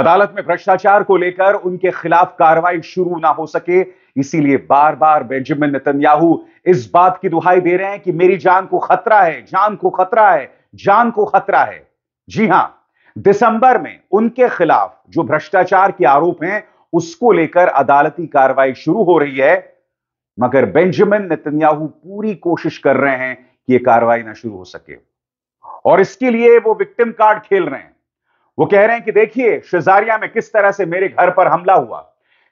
अदालत में भ्रष्टाचार को लेकर उनके खिलाफ कार्रवाई शुरू ना हो सके इसीलिए बार बार बेंजामिन नेतन्याहू इस बात की दुहाई दे रहे हैं कि मेरी जान को खतरा है जान को खतरा है जान को खतरा है जी हां दिसंबर में उनके खिलाफ जो भ्रष्टाचार के आरोप हैं उसको लेकर अदालती कार्रवाई शुरू हो रही है मगर बेंजामिन नेतन्याहू पूरी कोशिश कर रहे हैं कि यह कार्रवाई ना शुरू हो सके और इसके लिए वो विक्टिम कार्ड खेल रहे हैं वो कह रहे हैं कि देखिए शेजारिया में किस तरह से मेरे घर पर हमला हुआ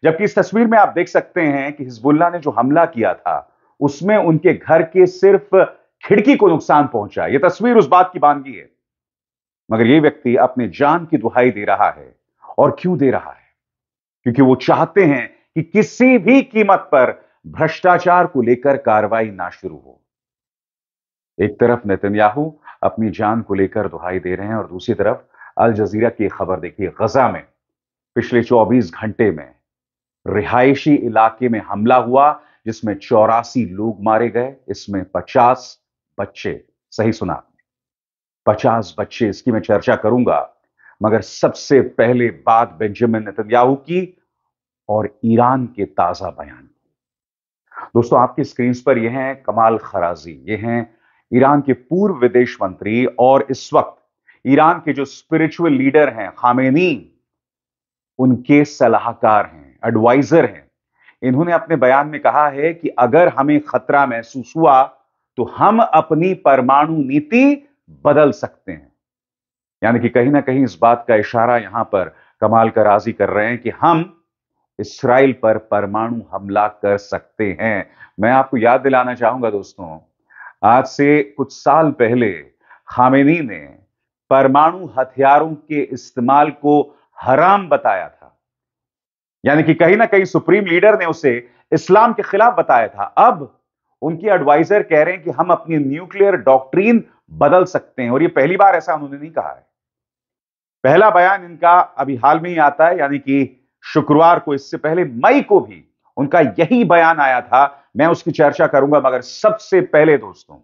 जबकि इस तस्वीर में आप देख सकते हैं कि हिजबुल्ला ने जो हमला किया था उसमें उनके घर के सिर्फ खिड़की को नुकसान पहुंचा यह तस्वीर उस बात की बानगी है मगर यह व्यक्ति अपने जान की दुहाई दे रहा है और क्यों दे रहा है क्योंकि वो चाहते हैं कि किसी भी कीमत पर भ्रष्टाचार को लेकर कार्रवाई ना शुरू हो एक तरफ नेतन्याहू अपनी जान को लेकर दुहाई दे रहे हैं और दूसरी तरफ अल जजीरा की खबर देखिए गजा में पिछले 24 घंटे में रिहायशी इलाके में हमला हुआ जिसमें चौरासी लोग मारे गए इसमें 50 बच्चे सही सुना 50 बच्चे इसकी मैं चर्चा करूंगा मगर सबसे पहले बात बेंजामिन नेतन्याहू की और ईरान के ताजा बयान की दोस्तों आपकी स्क्रीन पर यह हैं कमाल खराजी ये हैं ईरान के पूर्व विदेश मंत्री और इस वक्त ईरान के जो स्पिरिचुअल लीडर हैं खामेनी उनके सलाहकार हैं एडवाइजर हैं इन्होंने अपने बयान में कहा है कि अगर हमें खतरा महसूस हुआ तो हम अपनी परमाणु नीति बदल सकते हैं यानी कि कहीं ना कहीं इस बात का इशारा यहां पर कमाल का राजी कर रहे हैं कि हम इसराइल पर परमाणु हमला कर सकते हैं मैं आपको याद दिलाना चाहूंगा दोस्तों आज से कुछ साल पहले खामेनी ने परमाणु हथियारों के इस्तेमाल को हराम बताया था यानी कि कहीं ना कहीं सुप्रीम लीडर ने उसे इस्लाम के खिलाफ बताया था अब उनकी एडवाइजर कह रहे हैं कि हम अपनी न्यूक्लियर डॉक्ट्रीन बदल सकते हैं और ये पहली बार ऐसा उन्होंने नहीं कहा है पहला बयान इनका अभी हाल में ही आता है यानी कि शुक्रवार को इससे पहले मई को भी उनका यही बयान आया था मैं उसकी चर्चा करूंगा मगर सबसे पहले दोस्तों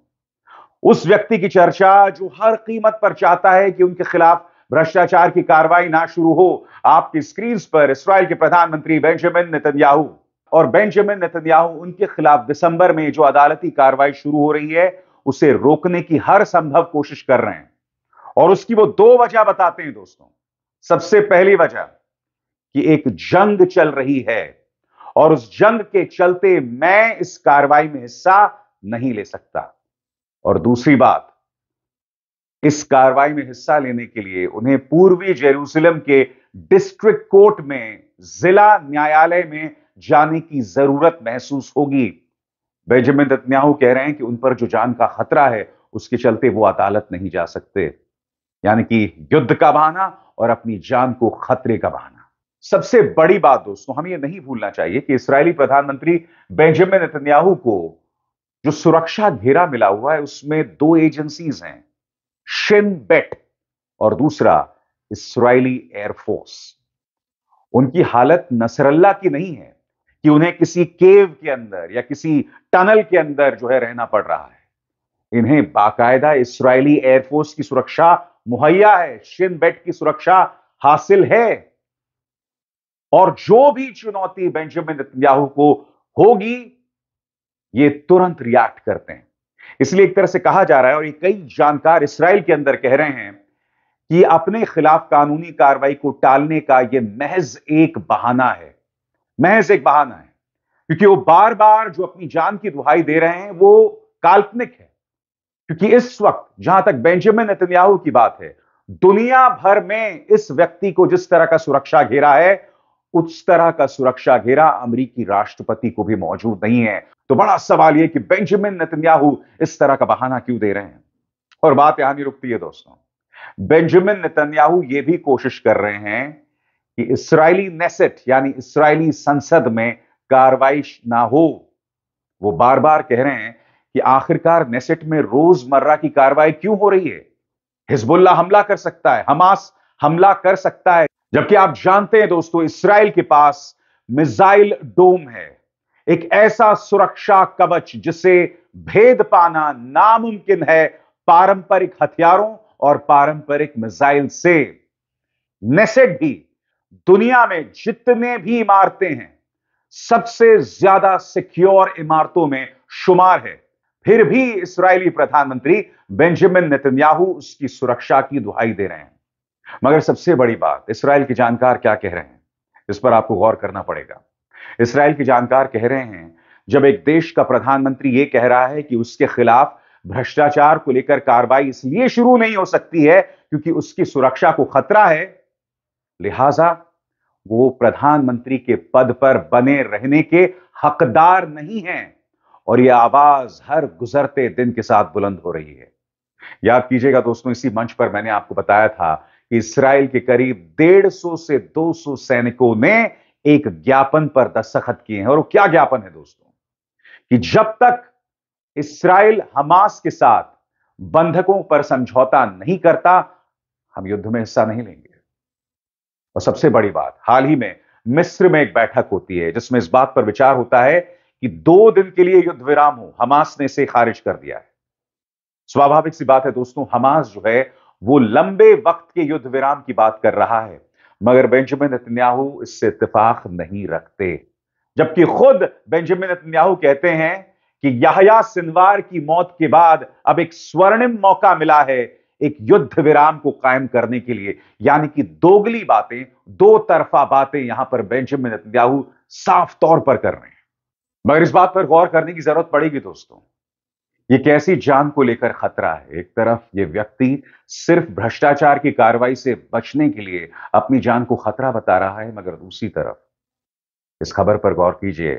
उस व्यक्ति की चर्चा जो हर कीमत पर चाहता है कि उनके खिलाफ भ्रष्टाचार की कार्रवाई ना शुरू हो आपकी स्क्रीन पर इसराइल के प्रधानमंत्री बेंजामिन नेतन्याहू और बेंजामिन नेतन्याहू उनके खिलाफ दिसंबर में जो अदालती कार्रवाई शुरू हो रही है उसे रोकने की हर संभव कोशिश कर रहे हैं और उसकी वो दो वजह बताते हैं दोस्तों सबसे पहली वजह कि एक जंग चल रही है और उस जंग के चलते मैं इस कार्रवाई में हिस्सा नहीं ले सकता और दूसरी बात इस कार्रवाई में हिस्सा लेने के लिए उन्हें पूर्वी जेरूसलम के डिस्ट्रिक्ट कोर्ट में जिला न्यायालय में जाने की जरूरत महसूस होगी बेंजामिन नतन्याहू कह रहे हैं कि उन पर जो जान का खतरा है उसके चलते वो अदालत नहीं जा सकते यानी कि युद्ध का बहाना और अपनी जान को खतरे का बहाना सबसे बड़ी बात दोस्तों हमें यह नहीं भूलना चाहिए कि इसराइली प्रधानमंत्री बेंजामिन नतन्याहू को जो सुरक्षा घेरा मिला हुआ है उसमें दो एजेंसीज हैं शिन बेट और दूसरा इसराइली एयरफोर्स उनकी हालत नसरल्ला की नहीं है कि उन्हें किसी केव के अंदर या किसी टनल के अंदर जो है रहना पड़ रहा है इन्हें बाकायदा इसराइली एयरफोर्स की सुरक्षा मुहैया है शिन बेट की सुरक्षा हासिल है और जो भी चुनौती बेंजामिन नेतन्याहू को होगी ये तुरंत रिएक्ट करते हैं इसलिए एक तरह से कहा जा रहा है और ये कई जानकार इसराइल के अंदर कह रहे हैं कि अपने खिलाफ कानूनी कार्रवाई को टालने का यह महज एक बहाना है महज एक बहाना है क्योंकि वो बार बार जो अपनी जान की दुहाई दे रहे हैं वो काल्पनिक है क्योंकि इस वक्त जहां तक बेंजामिन नेतन्याहू की बात है दुनिया भर में इस व्यक्ति को जिस तरह का सुरक्षा घेरा है उस तरह का सुरक्षा घेरा अमरीकी राष्ट्रपति को भी मौजूद नहीं है तो बड़ा सवाल यह कि बेंजामिन नेतन्याहू इस तरह का बहाना क्यों दे रहे हैं और बात यहां नहीं रुकती है दोस्तों बेंजामिन नेतन्याहू यह भी कोशिश कर रहे हैं कि इसराइली नेसेट यानी इसराइली संसद में कार्रवाई ना हो वो बार बार कह रहे हैं कि आखिरकार नेसेट में रोजमर्रा की कार्रवाई क्यों हो रही है हिजबुल्ला हमला कर सकता है हमास हमला कर सकता है जबकि आप जानते हैं दोस्तों इसराइल के पास मिसाइल डोम है एक ऐसा सुरक्षा कवच जिसे भेद पाना नामुमकिन है पारंपरिक हथियारों और पारंपरिक मिसाइल से नेसेड भी दुनिया में जितने भी इमारतें हैं सबसे ज्यादा सिक्योर इमारतों में शुमार है फिर भी इसराइली प्रधानमंत्री बेंजामिन नेतन्याहू उसकी सुरक्षा की दुहाई दे रहे हैं मगर सबसे बड़ी बात इसराइल के जानकार क्या कह रहे हैं इस पर आपको गौर करना पड़ेगा इसराइल के जानकार कह रहे हैं जब एक देश का प्रधानमंत्री ये कह रहा है कि उसके खिलाफ भ्रष्टाचार को लेकर कार्रवाई इसलिए शुरू नहीं हो सकती है क्योंकि उसकी सुरक्षा को खतरा है लिहाजा वो प्रधानमंत्री के पद पर बने रहने के हकदार नहीं है और यह आवाज हर गुजरते दिन के साथ बुलंद हो रही है याद कीजिएगा दोस्तों इसी मंच पर मैंने आपको बताया था कि इसराइल के करीब 150 से 200 सैनिकों ने एक ज्ञापन पर दस्तखत किए हैं और वो क्या ज्ञापन है दोस्तों कि जब तक इसराइल हमास के साथ बंधकों पर समझौता नहीं करता हम युद्ध में हिस्सा नहीं लेंगे और सबसे बड़ी बात हाल ही में मिस्र में एक बैठक होती है जिसमें इस बात पर विचार होता है कि दो दिन के लिए युद्ध विराम हो हमास ने इसे खारिज कर दिया है स्वाभाविक सी बात है दोस्तों हमास जो है वो लंबे वक्त के युद्ध विराम की बात कर रहा है मगर बेंजामिन नतन्याहू इससे इतफाक नहीं रखते जबकि खुद बेंजामिन नतन्याहू कहते हैं कि याहया सिनवार की मौत के बाद अब एक स्वर्णिम मौका मिला है एक युद्ध विराम को कायम करने के लिए यानी कि दोगली बातें दो तरफा बातें यहां पर बेंजामिन नतन्याहू साफ तौर पर कर रहे हैं मगर इस बात पर गौर करने की जरूरत पड़ेगी दोस्तों ये कैसी जान को लेकर खतरा है एक तरफ ये व्यक्ति सिर्फ भ्रष्टाचार की कार्रवाई से बचने के लिए अपनी जान को खतरा बता रहा है मगर दूसरी तरफ इस खबर पर गौर कीजिए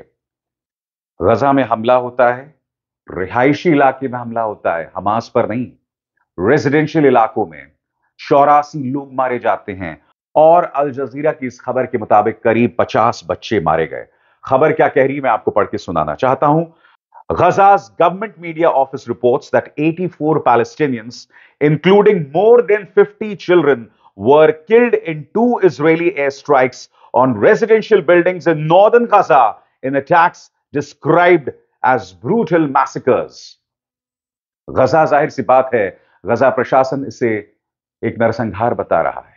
गजा में हमला होता है रिहायशी इलाके में हमला होता है हमास पर नहीं रेजिडेंशियल इलाकों में चौरासी लोग मारे जाते हैं और अल जजीरा की इस खबर के मुताबिक करीब 50 बच्चे मारे गए खबर क्या कह रही है मैं आपको पढ़ के सुनाना चाहता हूं Gaza's government media office reports that 84 Palestinians, including more than 50 children, were killed in two Israeli airstrikes on residential buildings in northern Gaza in attacks described as brutal massacres. Gaza, जाहिर सी बात है Gaza प्रशासन इसे एक नरसंहार बता रहा है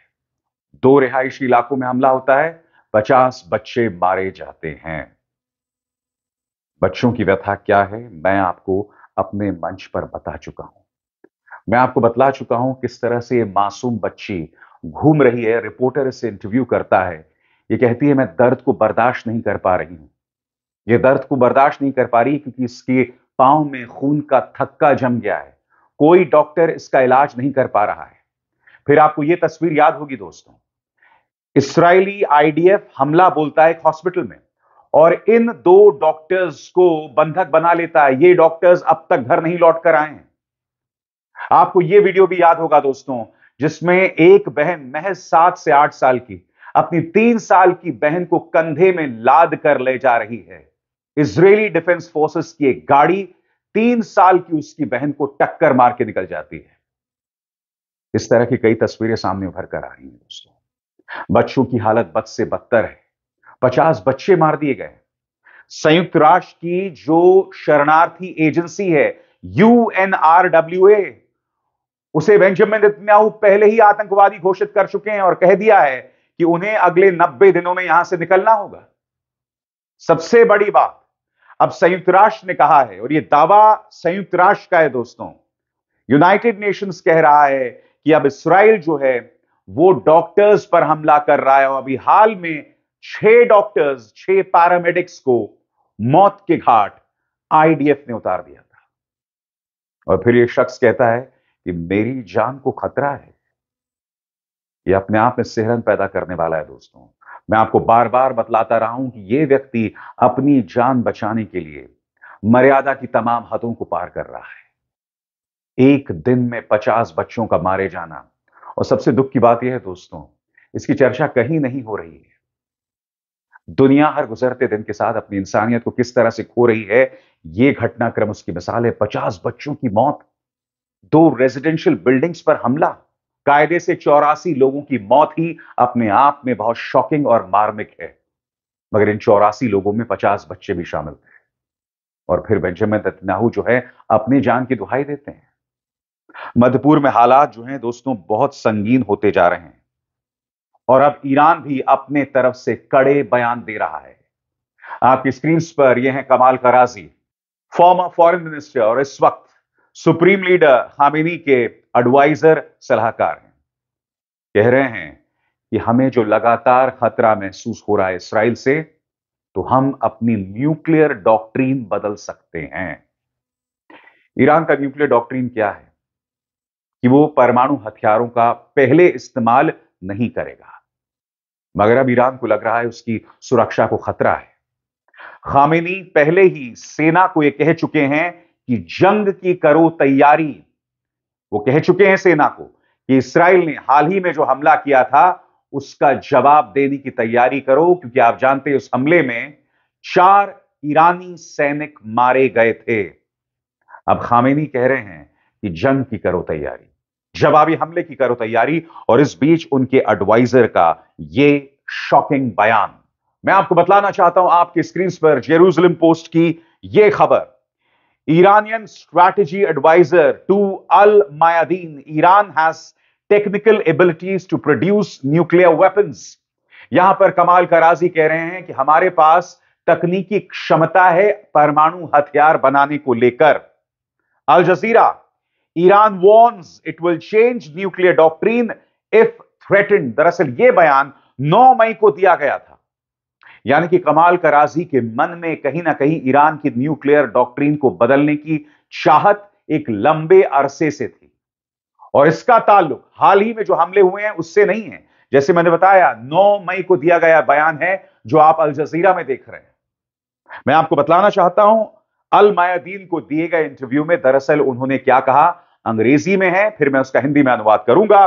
दो रिहायशी इलाकों में हमला होता है 50 बच्चे मारे जाते हैं बच्चों की व्यथा क्या है मैं आपको अपने मंच पर बता चुका हूं मैं आपको बतला चुका हूं किस तरह से ये मासूम बच्ची घूम रही है रिपोर्टर इसे इंटरव्यू करता है ये कहती है मैं दर्द को बर्दाश्त नहीं कर पा रही हूं ये दर्द को बर्दाश्त नहीं कर पा रही क्योंकि इसके पांव में खून का थक्का जम गया है कोई डॉक्टर इसका इलाज नहीं कर पा रहा है फिर आपको यह तस्वीर याद होगी दोस्तों इसराइली आईडीएफ हमला बोलता है एक हॉस्पिटल में और इन दो डॉक्टर्स को बंधक बना लेता है ये डॉक्टर्स अब तक घर नहीं लौट कर आए आपको ये वीडियो भी याद होगा दोस्तों जिसमें एक बहन महज सात से आठ साल की अपनी तीन साल की बहन को कंधे में लाद कर ले जा रही है इसराइली डिफेंस फोर्सेस की एक गाड़ी तीन साल की उसकी बहन को टक्कर मार के निकल जाती है इस तरह की कई तस्वीरें सामने उभर कर आ रही हैं दोस्तों बच्चों की हालत बद से बदतर है पचास बच्चे मार दिए गए संयुक्त राष्ट्र की जो शरणार्थी एजेंसी है यूएनआरडब्ल्यूए उसे बेंजामिन नेतन्याहू पहले ही आतंकवादी घोषित कर चुके हैं और कह दिया है कि उन्हें अगले नब्बे दिनों में यहां से निकलना होगा सबसे बड़ी बात अब संयुक्त राष्ट्र ने कहा है और यह दावा संयुक्त राष्ट्र का है दोस्तों यूनाइटेड नेशंस कह रहा है कि अब इसराइल जो है वो डॉक्टर्स पर हमला कर रहा है और अभी हाल में छह डॉक्टर्स छह पैरामेडिक्स को मौत के घाट आईडीएफ ने उतार दिया था और फिर यह शख्स कहता है कि मेरी जान को खतरा है यह अपने आप में सेहरन पैदा करने वाला है दोस्तों मैं आपको बार बार बतलाता रहा हूं कि यह व्यक्ति अपनी जान बचाने के लिए मर्यादा की तमाम हदों को पार कर रहा है एक दिन में पचास बच्चों का मारे जाना और सबसे दुख की बात यह है दोस्तों इसकी चर्चा कहीं नहीं हो रही है दुनिया हर गुजरते दिन के साथ अपनी इंसानियत को किस तरह से खो रही है ये घटनाक्रम उसकी मिसाल है पचास बच्चों की मौत दो रेजिडेंशियल बिल्डिंग्स पर हमला कायदे से चौरासी लोगों की मौत ही अपने आप में बहुत शॉकिंग और मार्मिक है मगर इन चौरासी लोगों में पचास बच्चे भी शामिल थे और फिर बेंजामिन दत्नाहू जो है अपनी जान की दुहाई देते हैं मधुपुर में हालात जो हैं दोस्तों बहुत संगीन होते जा रहे हैं और अब ईरान भी अपने तरफ से कड़े बयान दे रहा है आपकी स्क्रीन पर यह है कमाल कराजी फॉर्मर फॉरेन मिनिस्टर और इस वक्त सुप्रीम लीडर हामिनी के एडवाइजर सलाहकार हैं कह रहे हैं कि हमें जो लगातार खतरा महसूस हो रहा है इसराइल से तो हम अपनी न्यूक्लियर डॉक्ट्रीन बदल सकते हैं ईरान का न्यूक्लियर डॉक्ट्रीन क्या है कि वो परमाणु हथियारों का पहले इस्तेमाल नहीं करेगा मगर अब ईरान को लग रहा है उसकी सुरक्षा को खतरा है खामिनी पहले ही सेना को यह कह चुके हैं कि जंग की करो तैयारी वो कह चुके हैं सेना को कि इसराइल ने हाल ही में जो हमला किया था उसका जवाब देने की तैयारी करो क्योंकि आप जानते हैं उस हमले में चार ईरानी सैनिक मारे गए थे अब खामिनी कह रहे हैं कि जंग की करो तैयारी जवाबी हमले की करो तैयारी और इस बीच उनके एडवाइजर का ये शॉकिंग बयान मैं आपको बतलाना चाहता हूं आपकी स्क्रीन पर जेरूसलम पोस्ट की यह खबर Iranian strategy adviser to Al Mayadeen Iran has technical abilities to produce nuclear weapons यहां पर कमाल कराजी कह रहे हैं कि हमारे पास तकनीकी क्षमता है परमाणु हथियार बनाने को लेकर Al Jazeera Iran warns it will change nuclear doctrine if threaten दरअसल यह बयान 9 मई को दिया गया था यानी कि कमाल कराजी के मन में कहीं ना कहीं ईरान की न्यूक्लियर डॉक्ट्रीन को बदलने की चाहत एक लंबे अरसे से थी और इसका ताल्लुक हाल ही में जो हमले हुए हैं उससे नहीं है जैसे मैंने बताया 9 मई को दिया गया बयान है जो आप अल जजीरा में देख रहे हैं मैं आपको बतलाना चाहता हूं अल मायादीन को दिए गए इंटरव्यू में दरअसल उन्होंने क्या कहा अंग्रेजी में है फिर मैं उसका हिंदी में अनुवाद करूंगा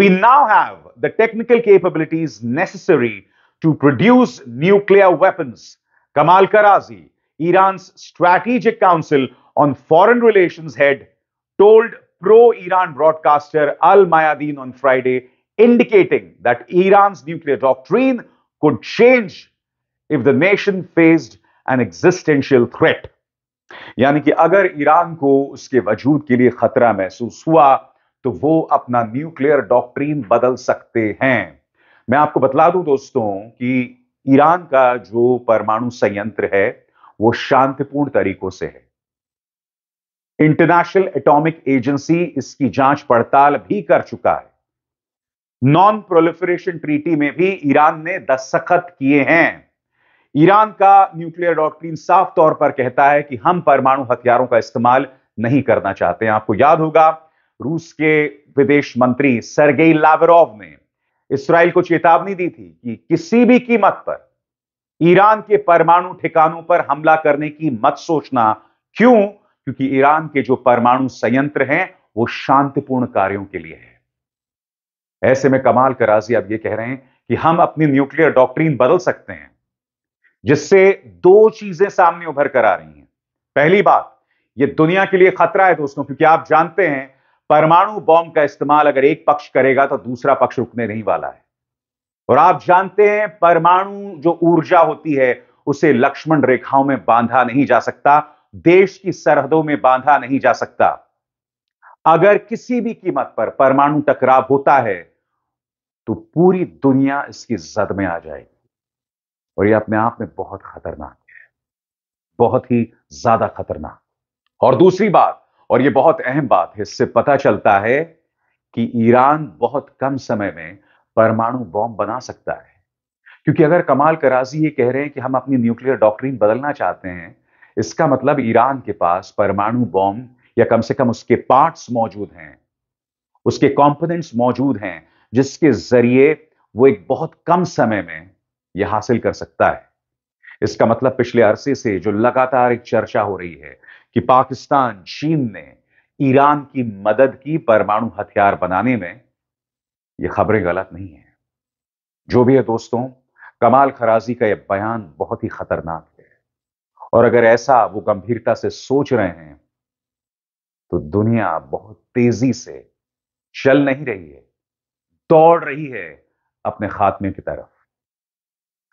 We now have the technical capabilities necessary to produce nuclear weapons. Kamal Karazi, Iran's Strategic Council on Foreign Relations head, told pro-Iran broadcaster Al-Mayadeen on Friday, indicating that Iran's nuclear doctrine could change if the nation faced an existential threat. यानी कि अगर Iran को उसके वजूद के लिए खतरा महसूस हुआ तो वो अपना न्यूक्लियर डॉक्ट्रीन बदल सकते हैं मैं आपको बतला दूं दोस्तों कि ईरान का जो परमाणु संयंत्र है वो शांतिपूर्ण तरीकों से है इंटरनेशनल एटॉमिक एजेंसी इसकी जांच पड़ताल भी कर चुका है नॉन प्रोलिफरेशन ट्रीटी में भी ईरान ने दस्तखत किए हैं ईरान का न्यूक्लियर डॉक्ट्रीन साफ तौर पर कहता है कि हम परमाणु हथियारों का इस्तेमाल नहीं करना चाहते हैं आपको याद होगा रूस के विदेश मंत्री सरगेई लावरोव ने इसराइल को चेतावनी दी थी कि किसी भी कीमत पर ईरान के परमाणु ठिकानों पर हमला करने की मत सोचना क्यों क्योंकि ईरान के जो परमाणु संयंत्र हैं वो शांतिपूर्ण कार्यों के लिए है ऐसे में कमाल कराजी अब ये कह रहे हैं कि हम अपनी न्यूक्लियर डॉक्ट्रीन बदल सकते हैं जिससे दो चीजें सामने उभर कर आ रही हैं पहली बात यह दुनिया के लिए खतरा है दोस्तों क्योंकि आप जानते हैं परमाणु बॉम्ब का इस्तेमाल अगर एक पक्ष करेगा तो दूसरा पक्ष रुकने नहीं वाला है और आप जानते हैं परमाणु जो ऊर्जा होती है उसे लक्ष्मण रेखाओं में बांधा नहीं जा सकता देश की सरहदों में बांधा नहीं जा सकता अगर किसी भी कीमत पर परमाणु टकराव होता है तो पूरी दुनिया इसकी जद में आ जाएगी और यह अपने आप में बहुत खतरनाक है बहुत ही ज्यादा खतरनाक और दूसरी बात और ये बहुत अहम बात है इससे पता चलता है कि ईरान बहुत कम समय में परमाणु बॉम्ब बना सकता है क्योंकि अगर कमाल कराजी ये कह रहे हैं कि हम अपनी न्यूक्लियर डॉक्ट्रीन बदलना चाहते हैं इसका मतलब ईरान के पास परमाणु बॉम्ब या कम से कम उसके पार्ट्स मौजूद हैं उसके कॉम्पोनेंट्स मौजूद हैं जिसके जरिए वो एक बहुत कम समय में यह हासिल कर सकता है इसका मतलब पिछले अरसे से जो लगातार एक चर्चा हो रही है कि पाकिस्तान चीन ने ईरान की मदद की परमाणु हथियार बनाने में यह खबरें गलत नहीं है जो भी है दोस्तों कमाल खराजी का यह बयान बहुत ही खतरनाक है और अगर ऐसा वो गंभीरता से सोच रहे हैं तो दुनिया बहुत तेजी से चल नहीं रही है दौड़ रही है अपने खात्मे की तरफ